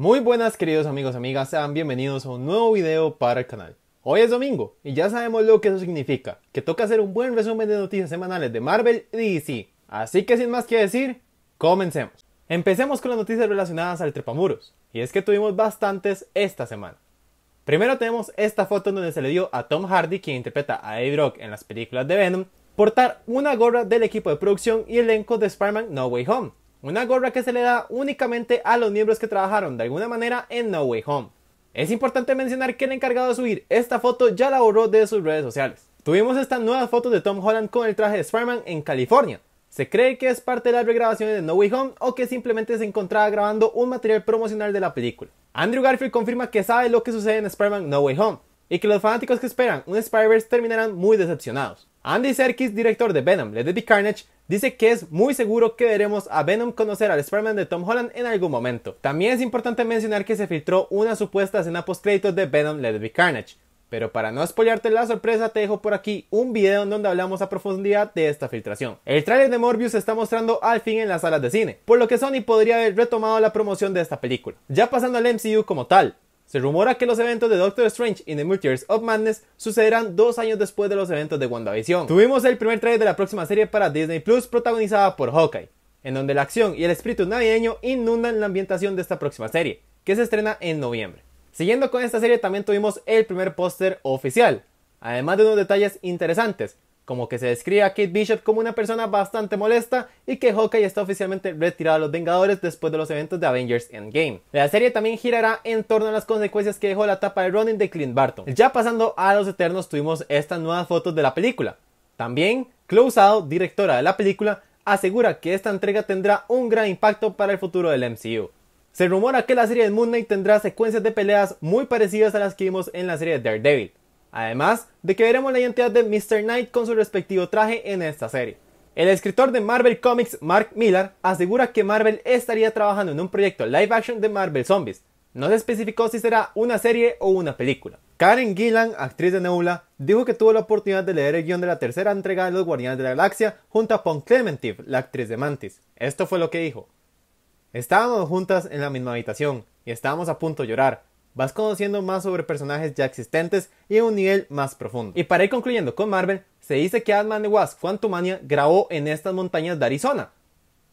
Muy buenas queridos amigos, amigas, sean bienvenidos a un nuevo video para el canal. Hoy es domingo y ya sabemos lo que eso significa, que toca hacer un buen resumen de noticias semanales de Marvel y DC. Así que sin más que decir, comencemos. Empecemos con las noticias relacionadas al trepamuros, y es que tuvimos bastantes esta semana. Primero tenemos esta foto donde se le dio a Tom Hardy, quien interpreta a Eddie Rock en las películas de Venom, portar una gorra del equipo de producción y elenco de Spider-Man No Way Home, una gorra que se le da únicamente a los miembros que trabajaron de alguna manera en No Way Home. Es importante mencionar que el encargado de subir esta foto ya la borró de sus redes sociales. Tuvimos esta nueva foto de Tom Holland con el traje de Spider-Man en California. Se cree que es parte de las regrabaciones de No Way Home o que simplemente se encontraba grabando un material promocional de la película. Andrew Garfield confirma que sabe lo que sucede en Spider-Man No Way Home y que los fanáticos que esperan un Spider-Verse terminarán muy decepcionados. Andy Serkis, director de Venom, le It Carnage, dice que es muy seguro que veremos a Venom conocer al spider de Tom Holland en algún momento. También es importante mencionar que se filtró una supuesta escena post-créditos de Venom Let Be Carnage. Pero para no espollarte la sorpresa, te dejo por aquí un video en donde hablamos a profundidad de esta filtración. El tráiler de Morbius se está mostrando al fin en las salas de cine, por lo que Sony podría haber retomado la promoción de esta película. Ya pasando al MCU como tal, se rumora que los eventos de Doctor Strange y the Multiverse of Madness sucederán dos años después de los eventos de WandaVision. Tuvimos el primer trailer de la próxima serie para Disney Plus protagonizada por Hawkeye, en donde la acción y el espíritu navideño inundan la ambientación de esta próxima serie, que se estrena en noviembre. Siguiendo con esta serie también tuvimos el primer póster oficial, además de unos detalles interesantes, como que se describe a Kate Bishop como una persona bastante molesta y que Hawkeye está oficialmente retirado de los Vengadores después de los eventos de Avengers Endgame. La serie también girará en torno a las consecuencias que dejó la etapa de Ronin de Clint Barton. Ya pasando a Los Eternos tuvimos estas nuevas fotos de la película. También, Klaus-Out, directora de la película, asegura que esta entrega tendrá un gran impacto para el futuro del MCU. Se rumora que la serie de Moon Knight tendrá secuencias de peleas muy parecidas a las que vimos en la serie de Daredevil. Además de que veremos la identidad de Mr. Knight con su respectivo traje en esta serie. El escritor de Marvel Comics, Mark Millar, asegura que Marvel estaría trabajando en un proyecto live action de Marvel Zombies. No se especificó si será una serie o una película. Karen Gillan, actriz de Nebula, dijo que tuvo la oportunidad de leer el guión de la tercera entrega de Los Guardianes de la Galaxia junto a Pon Clementine, la actriz de Mantis. Esto fue lo que dijo. Estábamos juntas en la misma habitación y estábamos a punto de llorar, vas conociendo más sobre personajes ya existentes y en un nivel más profundo. Y para ir concluyendo con Marvel, se dice que Ant-Man quantum Wasp grabó en estas montañas de Arizona,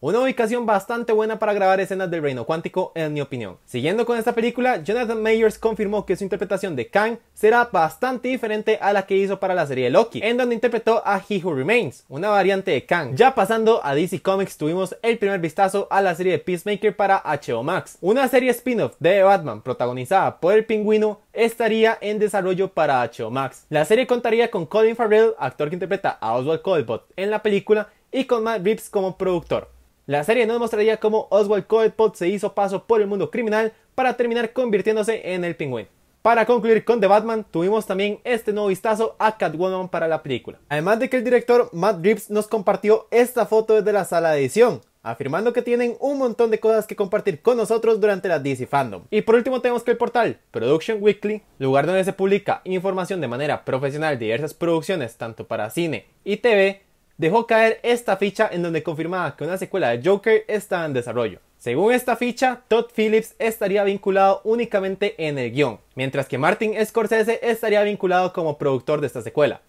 una ubicación bastante buena para grabar escenas del reino cuántico, en mi opinión. Siguiendo con esta película, Jonathan Mayers confirmó que su interpretación de Kang será bastante diferente a la que hizo para la serie Loki, en donde interpretó a He Who Remains, una variante de Kang. Ya pasando a DC Comics, tuvimos el primer vistazo a la serie de Peacemaker para H.O. Max. Una serie spin-off de Batman protagonizada por el pingüino estaría en desarrollo para H.O. Max. La serie contaría con Colin Farrell, actor que interpreta a Oswald Cobblepot en la película, y con Matt Reeves como productor. La serie nos mostraría cómo Oswald Cobblepot se hizo paso por el mundo criminal para terminar convirtiéndose en el pingüino. Para concluir con The Batman, tuvimos también este nuevo vistazo a Catwoman para la película. Además de que el director Matt Reeves nos compartió esta foto desde la sala de edición, afirmando que tienen un montón de cosas que compartir con nosotros durante la DC Fandom. Y por último tenemos que el portal Production Weekly, lugar donde se publica información de manera profesional de diversas producciones tanto para cine y TV, dejó caer esta ficha en donde confirmaba que una secuela de Joker está en desarrollo. Según esta ficha, Todd Phillips estaría vinculado únicamente en el guión, mientras que Martin Scorsese estaría vinculado como productor de esta secuela.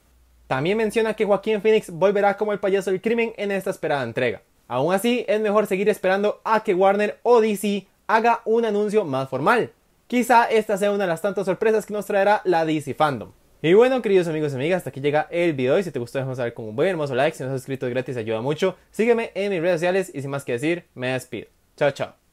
También menciona que Joaquín Phoenix volverá como el payaso del crimen en esta esperada entrega. Aún así, es mejor seguir esperando a que Warner o DC haga un anuncio más formal. Quizá esta sea una de las tantas sorpresas que nos traerá la DC Fandom. Y bueno, queridos amigos y amigas, hasta aquí llega el video. Y Si te gustó, déjame saber con un buen hermoso like. Si no has suscrito es gratis, ayuda mucho. Sígueme en mis redes sociales y sin más que decir, me despido. Chao, chao.